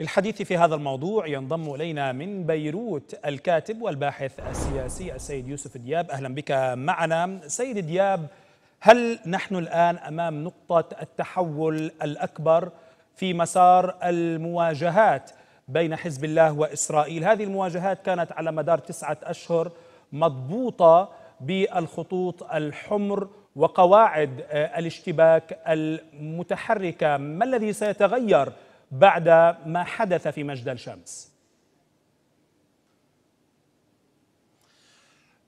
للحديث في هذا الموضوع ينضم الينا من بيروت الكاتب والباحث السياسي السيد يوسف دياب اهلا بك معنا سيد دياب هل نحن الان امام نقطه التحول الاكبر في مسار المواجهات بين حزب الله واسرائيل هذه المواجهات كانت على مدار تسعه اشهر مضبوطه بالخطوط الحمر وقواعد آه، الاشتباك المتحركه ما الذي سيتغير بعد ما حدث في مجد الشمس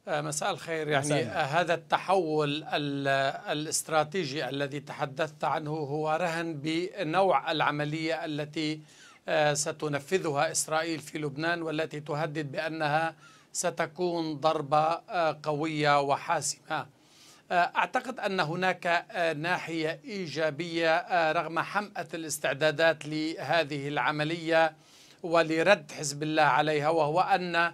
آه، مساء الخير يعني مسألة. آه، هذا التحول الاستراتيجي الذي تحدثت عنه هو رهن بنوع العملية التي آه، ستنفذها إسرائيل في لبنان والتي تهدد بأنها ستكون ضربة قوية وحاسمة آه، أعتقد أن هناك آه، ناحية إيجابية آه، رغم حمأة الاستعدادات لهذه العملية ولرد حزب الله عليها وهو أن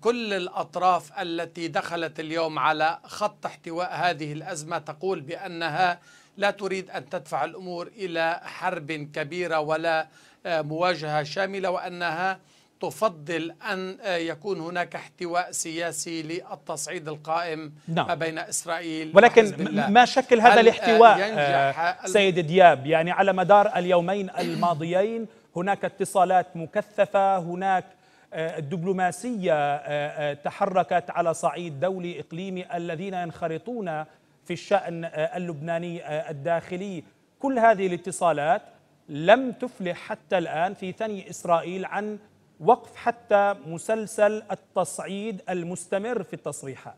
كل الأطراف التي دخلت اليوم على خط احتواء هذه الأزمة تقول بأنها لا تريد أن تدفع الأمور إلى حرب كبيرة ولا مواجهة شاملة وأنها تفضل أن آه، يكون هناك احتواء سياسي للتصعيد القائم نعم. ما بين إسرائيل ولكن ما شكل هذا آه، الاحتواء آه، سيد دياب يعني على مدار اليومين الماضيين هناك اتصالات مكثفة هناك الدبلوماسية تحركت على صعيد دولي إقليمي الذين ينخرطون في الشأن اللبناني الداخلي كل هذه الاتصالات لم تفلح حتى الآن في ثني إسرائيل عن وقف حتى مسلسل التصعيد المستمر في التصريحات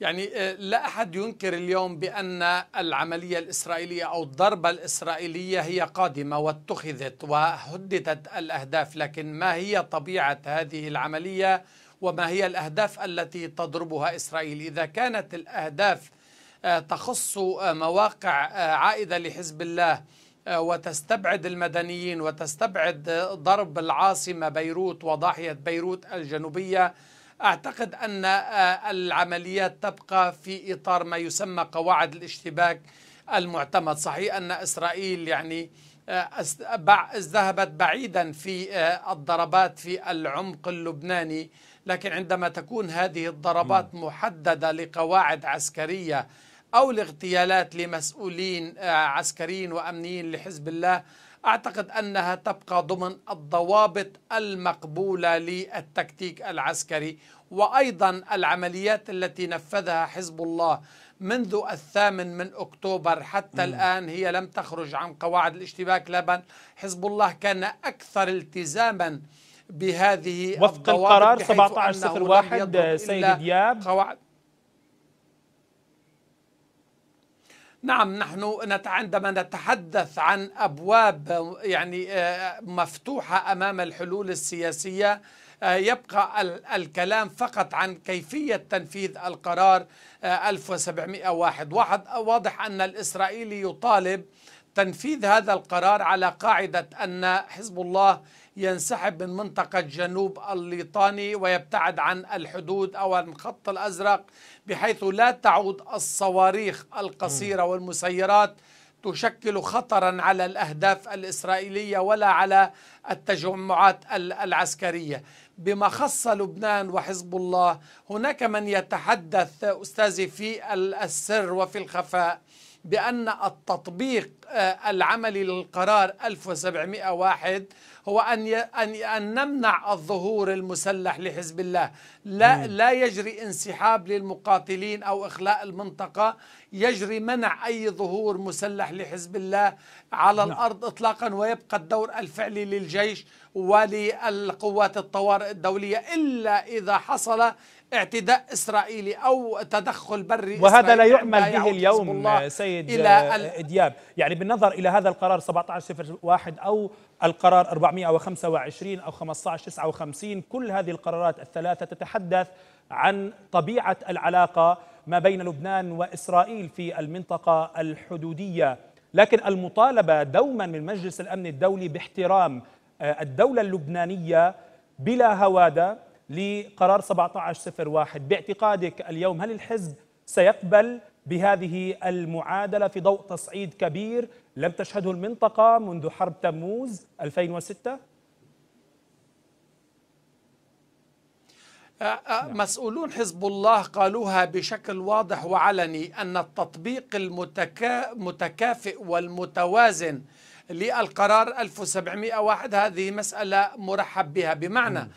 يعني آه، لا أحد ينكر اليوم بأن العملية الإسرائيلية أو الضربة الإسرائيلية هي قادمة واتخذت وهددت الأهداف لكن ما هي طبيعة هذه العملية وما هي الأهداف التي تضربها إسرائيل إذا كانت الأهداف آه، تخص آه، مواقع عائدة لحزب الله آه، وتستبعد المدنيين وتستبعد ضرب العاصمة بيروت وضاحية بيروت الجنوبية أعتقد أن آه، العمليات تبقى في إطار ما يسمى قواعد الاشتباك المعتمد صحيح أن إسرائيل يعني آه، ذهبت بعيدا في الضربات في العمق اللبناني لكن عندما تكون هذه الضربات نعم. محددة لقواعد عسكرية أو الاغتيالات لمسؤولين آه، عسكريين وأمنيين لحزب الله أعتقد أنها تبقى ضمن الضوابط المقبولة للتكتيك العسكري وأيضا العمليات التي نفذها حزب الله منذ الثامن من أكتوبر حتى م. الآن هي لم تخرج عن قواعد الاشتباك لا بل حزب الله كان أكثر التزاما بهذه وفق القرار 1701 سيد دياب قواعد نعم نحن عندما نتحدث عن أبواب يعني آه، مفتوحة أمام الحلول السياسية آه، يبقى الكلام فقط عن كيفية تنفيذ القرار 1701 آه، واضح أن الإسرائيلي يطالب تنفيذ هذا القرار على قاعدة أن حزب الله ينسحب من منطقة جنوب الليطاني ويبتعد عن الحدود أو الخط الأزرق بحيث لا تعود الصواريخ القصيرة والمسيرات تشكل خطرا على الأهداف الإسرائيلية ولا على التجمعات العسكرية بما خص لبنان وحزب الله هناك من يتحدث أستاذي في السر وفي الخفاء بأن التطبيق آه، العملي للقرار 1701 هو أن أن نمنع الظهور المسلح لحزب الله لا لا يجري انسحاب للمقاتلين أو إخلاء المنطقة يجري منع أي ظهور مسلح لحزب الله على نعم. الأرض إطلاقا ويبقى الدور الفعلي للجيش وللقوات الطوارئ الدولية إلا إذا حصل اعتداء إسرائيلي أو تدخل بري وهذا لا يعمل به اليوم سيد إلى دياب يعني بالنظر إلى هذا القرار 1701 أو القرار 425 أو 1559 كل هذه القرارات الثلاثة تتحدث عن طبيعة العلاقة ما بين لبنان وإسرائيل في المنطقة الحدودية لكن المطالبة دوما من مجلس الأمن الدولي باحترام آه، الدولة اللبنانية بلا هوادة لقرار 1701 باعتقادك اليوم هل الحزب سيقبل بهذه المعادلة في ضوء تصعيد كبير لم تشهده المنطقة منذ حرب تموز 2006؟ نعم. مسؤولون حزب الله قالوها بشكل واضح وعلني أن التطبيق المتكافئ والمتوازن للقرار 1701 هذه مسألة مرحب بها بمعنى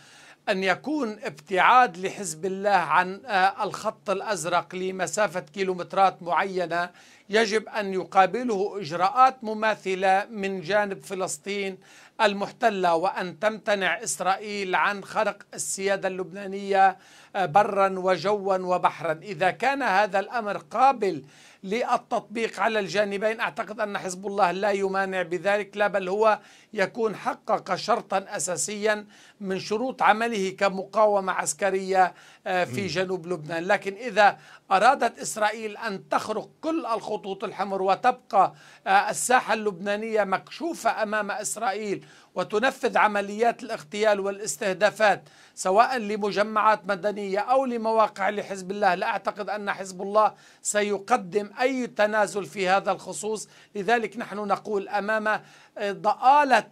أن يكون ابتعاد لحزب الله عن آه، الخط الأزرق لمسافة كيلومترات معينة يجب أن يقابله إجراءات مماثلة من جانب فلسطين المحتلة وأن تمتنع إسرائيل عن خرق السيادة اللبنانية برا وجوا وبحرا إذا كان هذا الأمر قابل للتطبيق على الجانبين أعتقد أن حزب الله لا يمانع بذلك لا بل هو يكون حقق شرطا أساسيا من شروط عمله كمقاومة عسكرية آه، في جنوب لبنان لكن إذا أرادت إسرائيل أن تخرق كل الخطوط الحمر وتبقى آه، الساحة اللبنانية مكشوفة أمام إسرائيل وتنفذ عمليات الاغتيال والاستهدافات سواء لمجمعات مدنية أو لمواقع لحزب الله لا أعتقد أن حزب الله سيقدم أي تنازل في هذا الخصوص لذلك نحن نقول أمام آه، ضآلة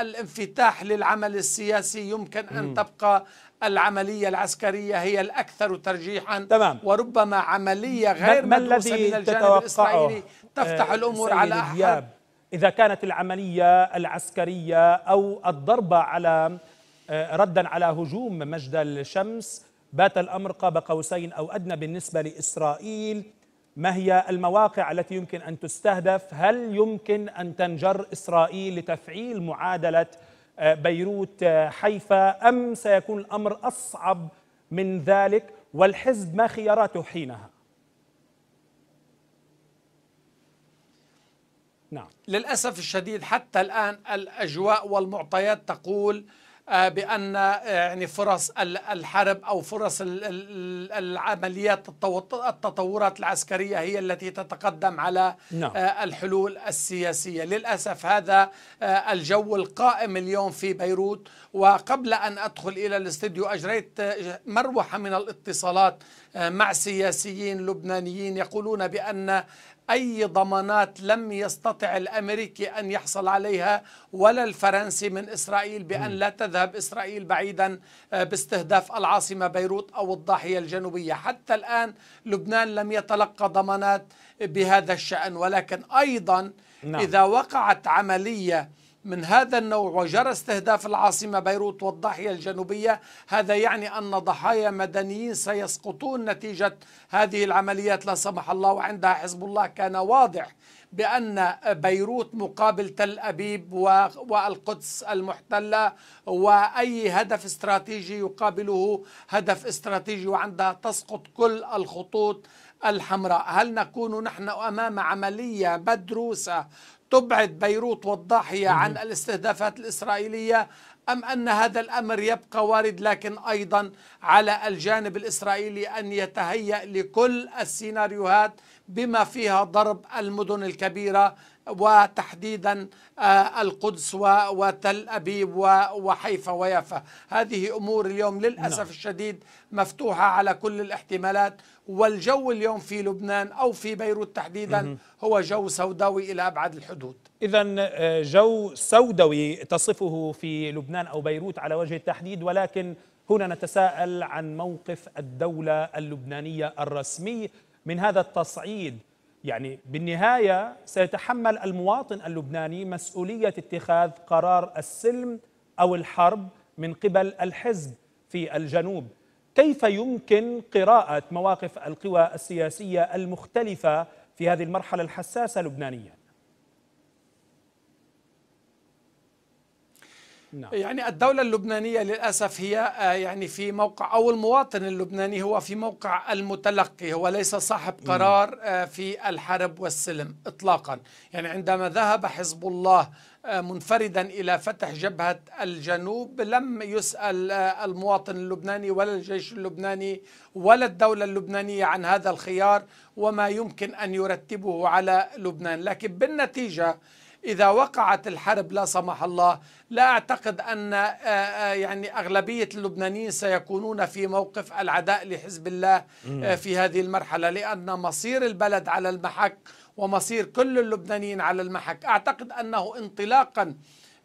الانفتاح للعمل السياسي يمكن أن تبقى العملية العسكرية هي الأكثر ترجيحا تمام. وربما عملية غير ما الذي من الجانب الإسرائيلي تفتح آه، الأمور على أحد إذا كانت العملية العسكرية أو الضربة على آه، ردا على هجوم مجد الشمس بات الأمر قاب قوسين أو أدنى بالنسبة لإسرائيل ما هي المواقع التي يمكن أن تستهدف هل يمكن أن تنجر إسرائيل لتفعيل معادلة آه، بيروت آه، حيفا أم سيكون الأمر أصعب من ذلك والحزب ما خياراته حينها نعم للأسف الشديد حتى الآن الأجواء والمعطيات تقول آه، بأن آه، يعني فرص الحرب أو فرص العمليات التطورات العسكرية هي التي تتقدم على نعم. آه، الحلول السياسية للأسف هذا الجو القائم اليوم في بيروت وقبل أن أدخل إلى الاستديو أجريت مروحة من الاتصالات مع سياسيين لبنانيين يقولون بأن أي ضمانات لم يستطع الأمريكي أن يحصل عليها ولا الفرنسي من إسرائيل بأن لا تذهب إسرائيل بعيدا آه، باستهداف العاصمة بيروت أو الضاحية الجنوبية حتى الآن لبنان لم يتلقى ضمانات بهذا الشأن ولكن أيضا نعم. إذا وقعت عملية من هذا النوع وجرى استهداف العاصمة بيروت والضاحية الجنوبية هذا يعني أن ضحايا مدنيين سيسقطون نتيجة هذه العمليات لا سمح الله وعندها حزب الله كان واضح بأن بيروت مقابل تل أبيب والقدس المحتلة وأي هدف استراتيجي يقابله هدف استراتيجي وعندها تسقط كل الخطوط الحمراء هل نكون نحن أمام عملية مدروسة تبعد بيروت والضاحية عن الاستهدافات الإسرائيلية أم أن هذا الأمر يبقى وارد لكن أيضا على الجانب الإسرائيلي أن يتهيأ لكل السيناريوهات بما فيها ضرب المدن الكبيرة وتحديدا آه، القدس وتل أبيب وحيفا ويافا هذه أمور اليوم للأسف نعم. الشديد مفتوحة على كل الاحتمالات والجو اليوم في لبنان أو في بيروت تحديدا هو جو سوداوي إلى أبعد الحدود إذا آه، جو سوداوي تصفه في لبنان أو بيروت على وجه التحديد ولكن هنا نتساءل عن موقف الدولة اللبنانية الرسمي من هذا التصعيد يعني بالنهاية سيتحمل المواطن اللبناني مسؤولية اتخاذ قرار السلم أو الحرب من قبل الحزب في الجنوب كيف يمكن قراءة مواقف القوى السياسية المختلفة في هذه المرحلة الحساسة لبنانياً؟ نعم. يعني الدولة اللبنانية للأسف هي آه، يعني في موقع أو المواطن اللبناني هو في موقع المتلقي هو ليس صاحب قرار آه، في الحرب والسلم إطلاقا يعني عندما ذهب حزب الله آه، منفردا الى فتح جبهه الجنوب لم يسال المواطن اللبناني ولا الجيش اللبناني ولا الدوله اللبنانيه عن هذا الخيار وما يمكن ان يرتبه على لبنان لكن بالنتيجه إذا وقعت الحرب لا سمح الله لا أعتقد أن يعني أغلبية اللبنانيين سيكونون في موقف العداء لحزب الله في هذه المرحلة لأن مصير البلد على المحك ومصير كل اللبنانيين على المحك أعتقد أنه انطلاقاً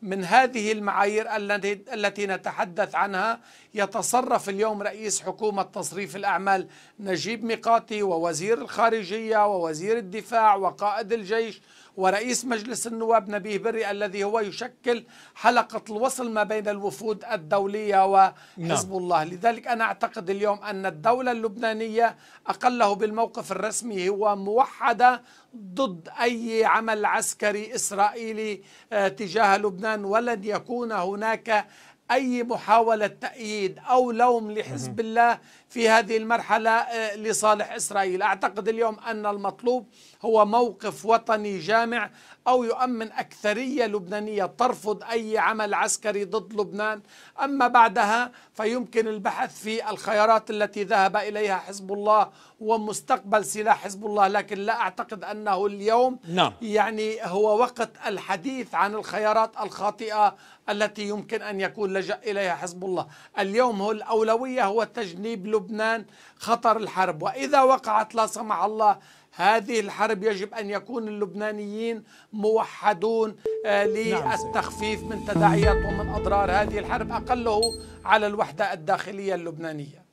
من هذه المعايير التي التي نتحدث عنها يتصرف اليوم رئيس حكومة تصريف الأعمال نجيب ميقاتي ووزير الخارجية ووزير الدفاع وقائد الجيش ورئيس مجلس النواب نبيه بري الذي هو يشكل حلقة الوصل ما بين الوفود الدولية وحزب نعم. الله لذلك أنا أعتقد اليوم أن الدولة اللبنانية أقله بالموقف الرسمي هو موحدة ضد أي عمل عسكري إسرائيلي آه، تجاه لبنان ولن يكون هناك أي محاولة تأييد أو لوم لحزب الله في هذه المرحلة آه، لصالح إسرائيل أعتقد اليوم أن المطلوب هو موقف وطني جامع أو يؤمن أكثرية لبنانية ترفض أي عمل عسكري ضد لبنان أما بعدها فيمكن البحث في الخيارات التي ذهب إليها حزب الله ومستقبل سلاح حزب الله لكن لا أعتقد أنه اليوم نعم. يعني هو وقت الحديث عن الخيارات الخاطئة التي يمكن أن يكون لجأ إليها حزب الله اليوم هو الأولوية هو تجنيب لبنان لبنان خطر الحرب وإذا وقعت لا سمح الله هذه الحرب يجب أن يكون اللبنانيين موحدون آه، نعم. للتخفيف من تداعيات ومن أضرار هذه الحرب أقله على الوحدة الداخلية اللبنانية